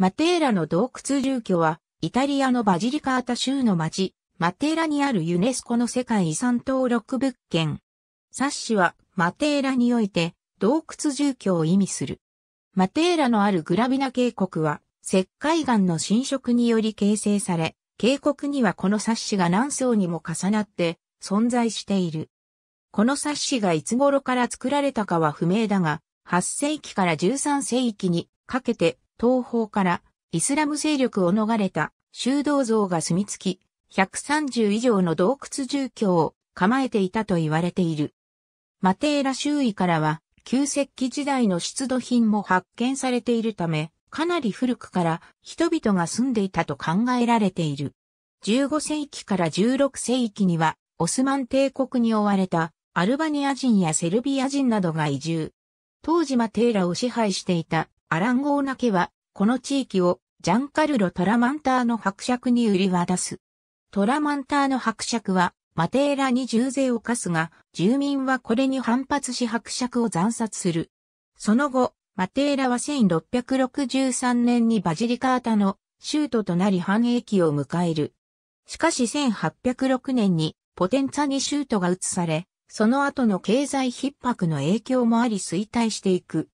マテーラの洞窟住居は、イタリアのバジリカータ州の町、マテーラにあるユネスコの世界遺産登録物件。冊子は、マテーラにおいて、洞窟住居を意味する。マテーラのあるグラビナ渓谷は、石灰岩の侵食により形成され、渓谷にはこの冊子が何層にも重なって存在している。この冊子がいつ頃から作られたかは不明だが、8世紀から13世紀にかけて東方からイスラム勢力を逃れた修道像が住み着き、130以上の洞窟住居を構えていたと言われている。マテーラ周囲からは旧石器時代の出土品も発見されているため、かなり古くから人々が住んでいたと考えられている。15世紀から16世紀には、オスマン帝国に追われたアルバニア人やセルビア人などが移住。当時マテーラを支配していたアランゴーナ家は、この地域をジャンカルロ・トラマンターの伯爵に売り渡す。トラマンターの伯爵は、マテーラに重税を課すが、住民はこれに反発し伯爵を斬殺する。その後、マテーラは1663年にバジリカータの州都となり繁栄期を迎える。しかし1806年にポテンツァに州都が移され、その後の経済逼迫の影響もあり衰退していく。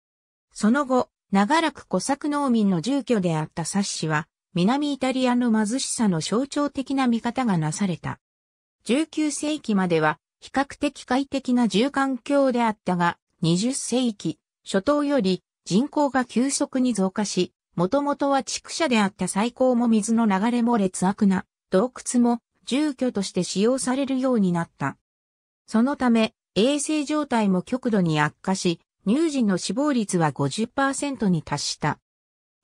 その後、長らく小作農民の住居であったサッシは、南イタリアの貧しさの象徴的な見方がなされた。19世紀までは、比較的快適な住環境であったが、20世紀初頭より人口が急速に増加し、もともとは畜舎であった最高も水の流れも劣悪な洞窟も住居として使用されるようになった。そのため、衛生状態も極度に悪化し、乳児の死亡率は50%に達した。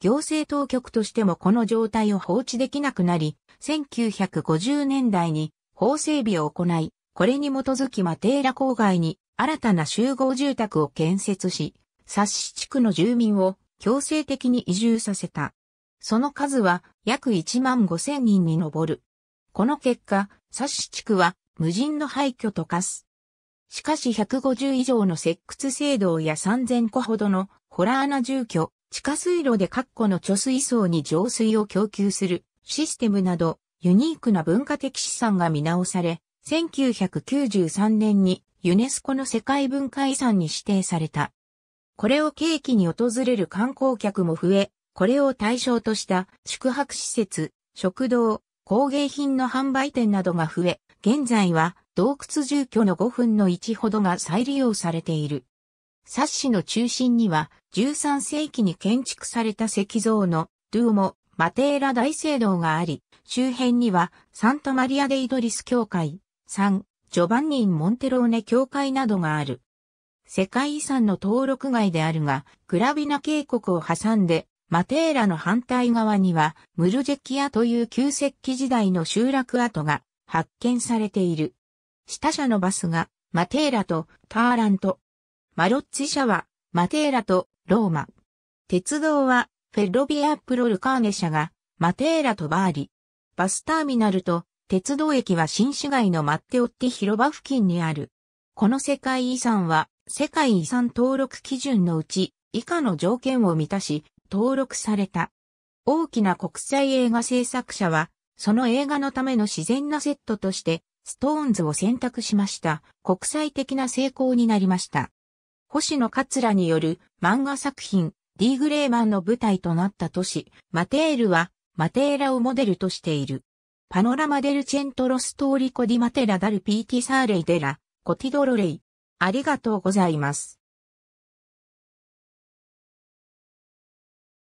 行政当局としてもこの状態を放置できなくなり、1950年代に法整備を行い、これに基づきマテーラ郊外に新たな集合住宅を建設し、サッシ地区の住民を強制的に移住させた。その数は約1万5千人に上る。この結果、サッシ地区は無人の廃墟と化す。しかし150以上の石窟聖堂や3000個ほどのホラー穴住居、地下水路で各個の貯水槽に浄水を供給するシステムなどユニークな文化的資産が見直され、1993年にユネスコの世界文化遺産に指定された。これを契機に訪れる観光客も増え、これを対象とした宿泊施設、食堂、工芸品の販売店などが増え、現在は洞窟住居の5分の1ほどが再利用されている。冊子の中心には13世紀に建築された石像のドゥーモ・マテーラ大聖堂があり、周辺にはサンタマリア・デ・イドリス教会、サン・ジョバンニン・モンテローネ教会などがある。世界遺産の登録外であるが、グラビナ渓谷を挟んで、マテーラの反対側には、ムルジェキアという旧石器時代の集落跡が発見されている。下社のバスが、マテーラとターラント。マロッツィ社は、マテーラとローマ。鉄道は、フェロビアプロルカーネ社が、マテーラとバーリ。バスターミナルと鉄道駅は新市街のマッテオッティ広場付近にある。この世界遺産は、世界遺産登録基準のうち、以下の条件を満たし、登録された。大きな国際映画制作者は、その映画のための自然なセットとして、ストーンズを選択しました。国際的な成功になりました。星野桂による漫画作品、ディーグレーマンの舞台となった都市、マテールは、マテーラをモデルとしている。パノラマデルチェントロストーリコディマテラダルピーティサーレイデラ、コティドロレイ。ありがとうございます。